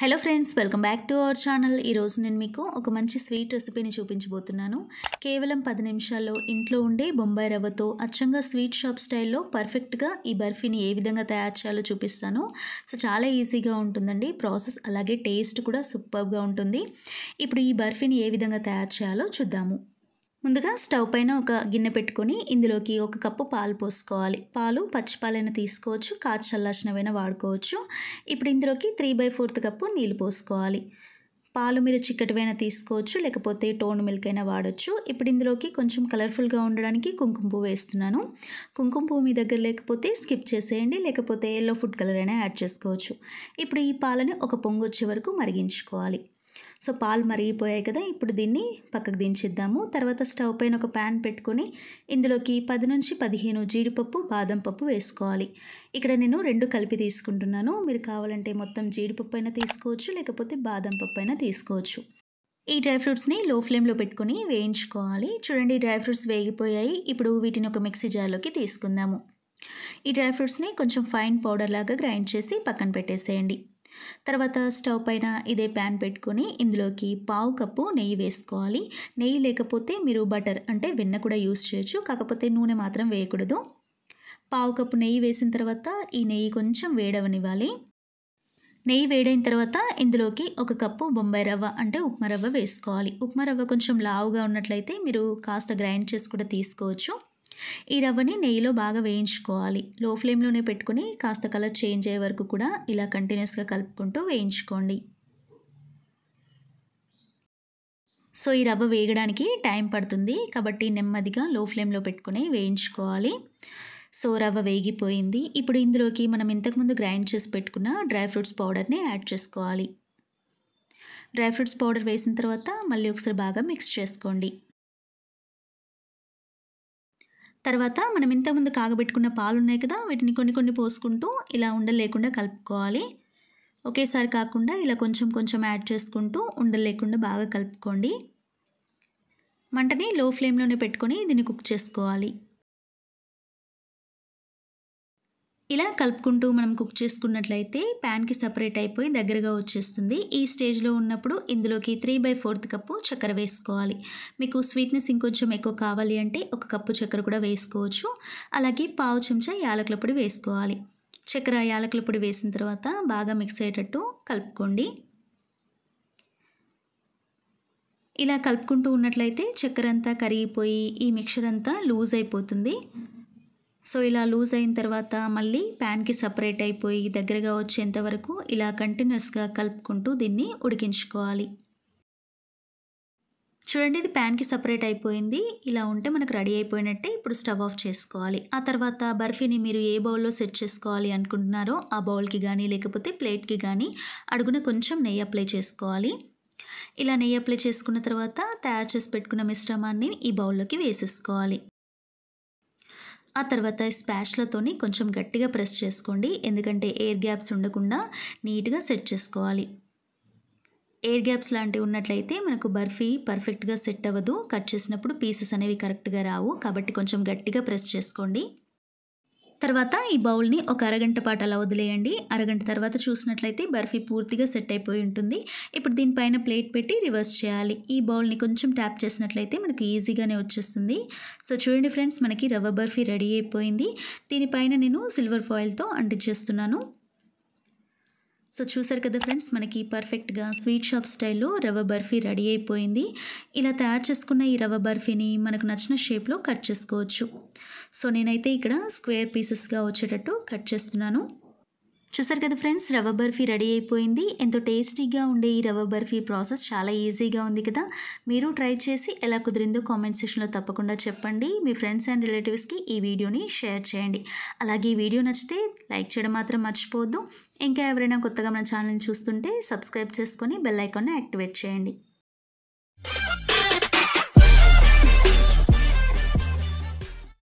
hello friends welcome back to our channel ఈరోజు నేను మీకు ఒక మంచి స్వీట్ రెసిపీని చూపించబోతున్నాను కేవలం పది నిమిషాల్లో ఇంట్లో ఉండే బొంబాయి రవ్వతో అచ్చంగా స్వీట్ షాప్ స్టైల్లో పర్ఫెక్ట్గా ఈ బర్ఫీని ఏ విధంగా తయారు చేయాలో చూపిస్తాను సో చాలా ఈజీగా ఉంటుందండి ప్రాసెస్ అలాగే టేస్ట్ కూడా సూపర్గా ఉంటుంది ఇప్పుడు ఈ బర్ఫీని ఏ విధంగా తయారు చేయాలో చూద్దాము ముందుగా స్టవ్ పైన ఒక గిన్నె పెట్టుకొని ఇందులోకి ఒక కప్పు పాలు పోసుకోవాలి పాలు పచ్చిపాలైనా తీసుకోవచ్చు కాచి చల్లాల్సినవైనా వాడుకోవచ్చు ఇప్పుడు ఇందులోకి త్రీ బై ఫోర్త్ కప్పు నీళ్ళు పోసుకోవాలి పాలు మీరు చిక్కటివైనా తీసుకోవచ్చు లేకపోతే టోన్ మిల్క్ అయినా వాడచ్చు ఇప్పుడు ఇందులోకి కొంచెం కలర్ఫుల్గా ఉండడానికి కుంకుమ పువ్వు వేస్తున్నాను కుంకుమ పువ్వు మీ దగ్గర లేకపోతే స్కిప్ చేసేయండి లేకపోతే ఎల్లో ఫుడ్ కలర్ అయినా యాడ్ చేసుకోవచ్చు ఇప్పుడు ఈ పాలని ఒక పొంగు వచ్చే వరకు మరిగించుకోవాలి సో పాలు మరిగిపోయాయి కదా ఇప్పుడు దీన్ని పక్కకు దించిద్దాము తర్వాత స్టవ్ పైన ఒక ప్యాన్ పెట్టుకుని ఇందులోకి పది నుంచి పదిహేను జీడిపప్పు బాదం పప్పు వేసుకోవాలి ఇక్కడ నేను రెండు కలిపి తీసుకుంటున్నాను మీరు కావాలంటే మొత్తం జీడిపప్పు అయినా తీసుకోవచ్చు లేకపోతే బాదం పప్పు అయినా తీసుకోవచ్చు ఈ డ్రై ఫ్రూట్స్ని లో ఫ్లేమ్లో పెట్టుకొని వేయించుకోవాలి చూడండి డ్రై ఫ్రూట్స్ వేగిపోయాయి ఇప్పుడు వీటిని ఒక మిక్సీ జార్లోకి తీసుకుందాము ఈ డ్రై ఫ్రూట్స్ని కొంచెం ఫైన్ పౌడర్ లాగా గ్రైండ్ చేసి పక్కన పెట్టేసేయండి తర్వాత స్టవ్ పైన ఇదే ప్యాన్ పెట్టుకొని ఇందులోకి పావు కప్పు నెయ్యి వేసుకోవాలి నెయ్యి లేకపోతే మీరు బటర్ అంటే వెన్న కూడా యూస్ చేయొచ్చు కాకపోతే నూనె మాత్రం వేయకూడదు పావు కప్పు నెయ్యి వేసిన తర్వాత ఈ నెయ్యి కొంచెం వేడవనివ్వాలి నెయ్యి వేడైన తర్వాత ఇందులోకి ఒక కప్పు బొంబాయి రవ్వ అంటే ఉప్మా రవ్వ వేసుకోవాలి ఉప్మా రవ్వ కొంచెం లావుగా ఉన్నట్లయితే మీరు కాస్త గ్రైండ్ చేసి కూడా తీసుకోవచ్చు ఈ రవ్వని నెయ్యిలో బాగా వేయించుకోవాలి లో ఫ్లేమ్లోనే పెట్టుకుని కాస్త కలర్ చేంజ్ అయ్యే వరకు కూడా ఇలా కంటిన్యూస్గా కలుపుకుంటూ వేయించుకోండి సో ఈ రవ్వ వేగడానికి టైం పడుతుంది కాబట్టి నెమ్మదిగా లో ఫ్లేమ్లో పెట్టుకుని వేయించుకోవాలి సో రవ్వ వేగిపోయింది ఇప్పుడు ఇందులోకి మనం ఇంతకుముందు గ్రైండ్ చేసి పెట్టుకున్న డ్రై ఫ్రూట్స్ పౌడర్ని యాడ్ చేసుకోవాలి డ్రై ఫ్రూట్స్ పౌడర్ వేసిన తర్వాత మళ్ళీ ఒకసారి బాగా మిక్స్ చేసుకోండి తర్వాత మనం ఇంతకుముందు కాగబెట్టుకున్న పాలు ఉన్నాయి కదా వీటిని కొన్ని కొన్ని పోసుకుంటూ ఇలా ఉండలేకుండా కలుపుకోవాలి ఒకేసారి కాకుండా ఇలా కొంచెం కొంచెం యాడ్ చేసుకుంటూ ఉండలేకుండా బాగా కలుపుకోండి మంటని లో ఫ్లేమ్లోనే పెట్టుకొని దీన్ని కుక్ చేసుకోవాలి ఇలా కలుపుకుంటూ మనం కుక్ చేసుకున్నట్లయితే ప్యాన్కి సపరేట్ అయిపోయి దగ్గరగా వచ్చేస్తుంది ఈ స్టేజ్లో ఉన్నప్పుడు ఇందులోకి త్రీ బై ఫోర్త్ కప్పు చక్కెర వేసుకోవాలి మీకు స్వీట్నెస్ ఇంకొంచెం ఎక్కువ కావాలి అంటే ఒక కప్పు చక్కెర కూడా వేసుకోవచ్చు అలాగే పావు చెంచా యాలకుల పొడి వేసుకోవాలి చక్కెర యాలకుల పొడి వేసిన తర్వాత బాగా మిక్స్ అయ్యేటట్టు కలుపుకోండి ఇలా కలుపుకుంటూ ఉన్నట్లయితే చక్కెర అంతా కరిగిపోయి ఈ మిక్చర్ అంతా లూజ్ అయిపోతుంది సో ఇలా లూజ్ అయిన తర్వాత మళ్ళీ ప్యాన్కి సపరేట్ అయిపోయి దగ్గరగా వచ్చేంత వరకు ఇలా కంటిన్యూస్గా కలుపుకుంటూ దీన్ని ఉడికించుకోవాలి చూడండి ఇది ప్యాన్కి సపరేట్ అయిపోయింది ఇలా ఉంటే మనకు రెడీ అయిపోయినట్టే ఇప్పుడు స్టవ్ ఆఫ్ చేసుకోవాలి ఆ తర్వాత బర్ఫీని మీరు ఏ బౌల్లో సెట్ చేసుకోవాలి అనుకుంటున్నారో ఆ బౌల్కి కానీ లేకపోతే ప్లేట్కి కానీ అడుగున కొంచెం నెయ్యి అప్లై చేసుకోవాలి ఇలా నెయ్యి అప్లై చేసుకున్న తర్వాత తయారు చేసి పెట్టుకున్న మిశ్రమాన్ని ఈ బౌల్లోకి వేసేసుకోవాలి ఆ తర్వాత స్పాష్లతోని కొంచెం గట్టిగా ప్రెస్ చేసుకోండి ఎందుకంటే ఎయిర్ గ్యాప్స్ ఉండకుండా నీట్గా సెట్ చేసుకోవాలి ఎయిర్ గ్యాప్స్ లాంటివి ఉన్నట్లయితే మనకు బర్ఫీ పర్ఫెక్ట్గా సెట్ అవ్వదు కట్ చేసినప్పుడు పీసెస్ అనేవి కరెక్ట్గా రావు కాబట్టి కొంచెం గట్టిగా ప్రెస్ చేసుకోండి తర్వాత ఈ బౌల్ని ఒక అరగంట పాటు అలా వదిలేయండి అరగంట తర్వాత చూసినట్లయితే బర్ఫీ పూర్తిగా సెట్ అయిపోయి ఉంటుంది ఇప్పుడు దీనిపైన ప్లేట్ పెట్టి రివర్స్ చేయాలి ఈ బౌల్ని కొంచెం ట్యాప్ చేసినట్లయితే మనకు ఈజీగానే వచ్చేస్తుంది సో చూడండి ఫ్రెండ్స్ మనకి రవ్వ బర్ఫీ రెడీ అయిపోయింది దీనిపైన నేను సిల్వర్ ఫాయిల్తో అంటించేస్తున్నాను సో చూసారు కదా ఫ్రెండ్స్ మనకి పర్ఫెక్ట్గా స్వీట్ షాప్ స్టైల్లో రవ్వ బర్ఫీ రెడీ అయిపోయింది ఇలా తయారు చేసుకున్న ఈ రవ్వ బర్ఫీని మనకు నచ్చిన షేప్లో కట్ చేసుకోవచ్చు సో నేనైతే ఇక్కడ స్క్వేర్ పీసెస్గా వచ్చేటట్టు కట్ చేస్తున్నాను చూసారు కదా ఫ్రెండ్స్ రవ్వ బర్ఫీ రెడీ అయిపోయింది ఎంతో టేస్టీగా ఉండే ఈ రవ్వ బర్ఫీ ప్రాసెస్ చాలా ఈజీగా ఉంది కదా మీరు ట్రై చేసి ఎలా కుదిరిందో కామెంట్ సెక్షన్లో తప్పకుండా చెప్పండి మీ ఫ్రెండ్స్ అండ్ రిలేటివ్స్కి ఈ వీడియోని షేర్ చేయండి అలాగే ఈ వీడియో నచ్చితే లైక్ చేయడం మాత్రం మర్చిపోవద్దు ఇంకా ఎవరైనా కొత్తగా మన ఛానల్ని చూస్తుంటే సబ్స్క్రైబ్ చేసుకొని బెల్ ఐకాన్ని యాక్టివేట్ చేయండి